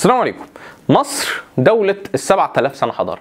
السلام عليكم مصر دولة السبعة آلاف سنة حضارة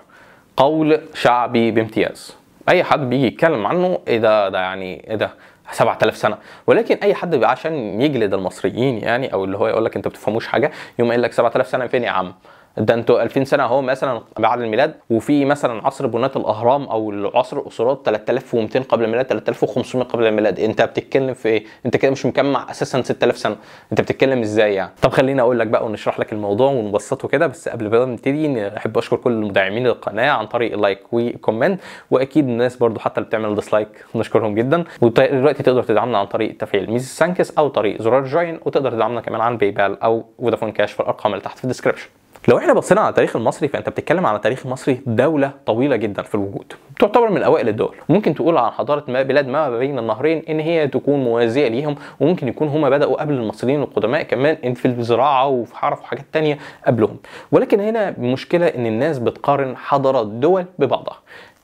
قول شعبي بامتياز أي حد بيجي يتكلم عنه إيه ده ده يعني إيه ده 7000 سنه ولكن اي حد عشان يجلد المصريين يعني او اللي هو يقول لك انت بتفهموش حاجه يقوم قايل لك 7000 سنه فين يا عم ده انتوا 2000 سنه اهو مثلا بعد الميلاد وفي مثلا عصر بناة الاهرام او العصر الاسرات 3200 قبل الميلاد 3500 قبل الميلاد انت بتتكلم في ايه انت كده مش مجمع اساسا 6000 سنه انت بتتكلم ازاي يعني طب خليني اقول لك بقى ونشرح لك الموضوع ونبسطه كده بس قبل ما نبتدي احب اشكر كل المدعمين للقناه عن طريق اللايك وكومنت واكيد الناس برضو حتى اللي بتعمل ديسلايك نشكرهم جدا ودلوقتي تقدر تدعمنا عن طريق تفعيل ميزه سانكس او طريق زرار جوين وتقدر تدعمنا كمان عن باي بال او فودافون كاش في الارقام اللي تحت في الديسكربشن لو احنا بصينا على التاريخ المصري فانت بتتكلم على تاريخ مصري دوله طويله جدا في الوجود تعتبر من اوائل الدول ممكن تقول عن حضاره ما بلاد ما بين النهرين ان هي تكون موازيه ليهم وممكن يكون هما بداوا قبل المصريين القدماء كمان ان في الزراعه وفي حرف وحاجات تانية قبلهم ولكن هنا المشكله ان الناس بتقارن حضارات دول ببعضها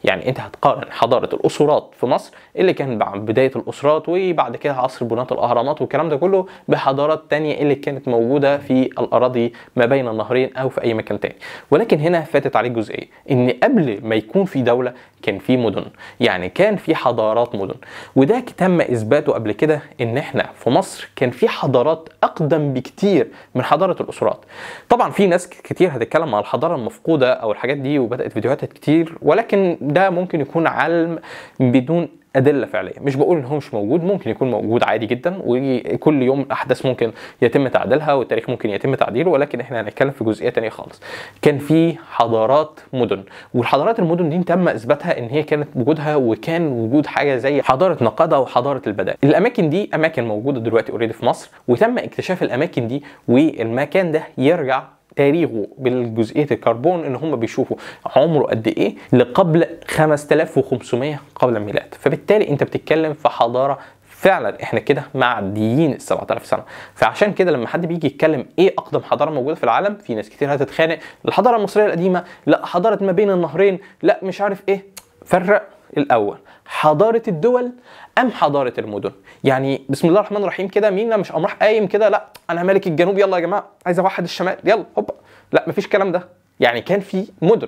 يعني انت هتقارن حضاره الاسرات في مصر اللي كان بدايه الاسرات وبعد كده عصر بناة الاهرامات والكلام ده كله بحضارات تانية اللي كانت موجوده في الاراضي ما بين النهرين او في اي مكان تاني ولكن هنا فاتت عليه جزئيه ان قبل ما يكون في دوله كان في مدن يعني كان في حضارات مدن وده تم اثباته قبل كده ان احنا في مصر كان في حضارات اقدم بكتير من حضاره الاسرات طبعا في ناس كتير هتتكلم على الحضاره المفقوده او الحاجات دي وبدات فيديوهات كتير ولكن ده ممكن يكون علم بدون ادله فعليه مش بقول ان هو مش موجود ممكن يكون موجود عادي جدا وكل يوم أحداث ممكن يتم تعديلها والتاريخ ممكن يتم تعديله ولكن احنا هنتكلم في جزئيه تانية خالص كان في حضارات مدن والحضارات المدن دي تم اثباتها ان هي كانت وجودها وكان وجود حاجه زي حضاره نقادة وحضاره البدائل الاماكن دي اماكن موجوده دلوقتي اوريدي في مصر وتم اكتشاف الاماكن دي والمكان ده يرجع تاريخه بالجزئيه الكربون ان هم بيشوفوا عمره قد ايه لقبل 5500 قبل الميلاد فبالتالي انت بتتكلم في حضاره فعلا احنا كده معديين ال 7000 سنه فعشان كده لما حد بيجي يتكلم ايه اقدم حضاره موجوده في العالم في ناس كتير هتتخانق الحضاره المصريه القديمه لا حضاره ما بين النهرين لا مش عارف ايه فرق الاول حضاره الدول ام حضاره المدن يعني بسم الله الرحمن الرحيم كده مين مش امرح قايم كده لا انا مالك الجنوب يلا يا جماعه عايز اوحد الشمال يلا هوبا لا مفيش الكلام ده يعني كان في مدن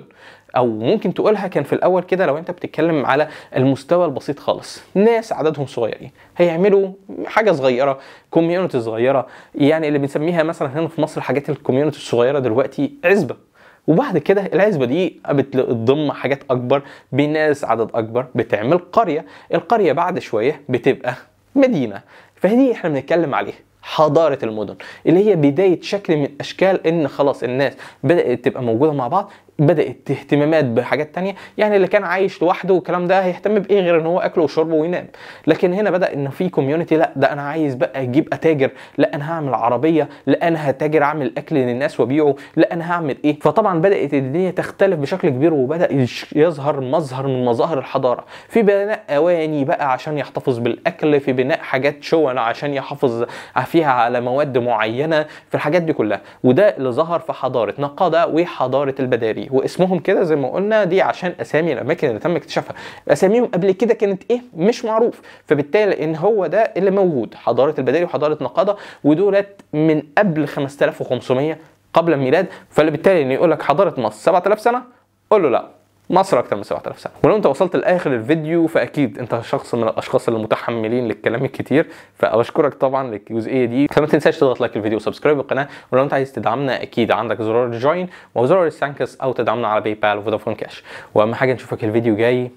او ممكن تقولها كان في الاول كده لو انت بتتكلم على المستوى البسيط خالص ناس عددهم صغيرين هيعملوا حاجه صغيره كوميونتي صغيره يعني اللي بنسميها مثلا هنا في مصر حاجات الكوميونتي الصغيره دلوقتي عزبه وبعد كده العزبه دي بتضم حاجات اكبر بناس عدد اكبر بتعمل قريه القريه بعد شويه بتبقى مدينه فهني احنا بنتكلم عليها حضارة المدن اللي هي بداية شكل من أشكال إن خلاص الناس بدأت تبقى موجودة مع بعض بدات اهتمامات بحاجات تانية يعني اللي كان عايش لوحده والكلام ده هيهتم بايه غير ان هو اكله وشربه وينام لكن هنا بدا ان في كوميونتي لا ده انا عايز بقى اجيب اتاجر لا انا هعمل عربيه لا انا هتاجر اعمل اكل للناس وابيعه لا انا هعمل ايه فطبعا بدات الدنيا تختلف بشكل كبير وبدا يظهر مظهر من مظاهر الحضاره في بناء اواني بقى عشان يحتفظ بالاكل في بناء حاجات شون عشان يحافظ فيها على مواد معينه في الحاجات دي كلها وده اللي ظهر في حضاره نقاده وحضاره البداري واسمهم كده زي ما قلنا دي عشان اسامي الاماكن اللي تم اكتشافها اساميهم قبل كده كانت ايه مش معروف فبالتالي ان هو ده اللي موجود حضاره البدري وحضاره نقاده ودولت من قبل 5500 قبل الميلاد فبالتالي ان يقول لك حضاره مصر 7000 سنه قول له لا مصر اكتر من 7000 سنه ولو انت وصلت لاخر الفيديو فاكيد انت شخص من الاشخاص اللي متحملين للكلام الكتير فاشكرك طبعا للجزئيه دي فما تنساش تضغط لايك الفيديو وسبسكرايب القناه ولو انت عايز تدعمنا اكيد عندك زرار جوين وزرار السانكس او تدعمنا على باي بال وفودافون كاش واهم حاجه نشوفك الفيديو جاي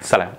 سلام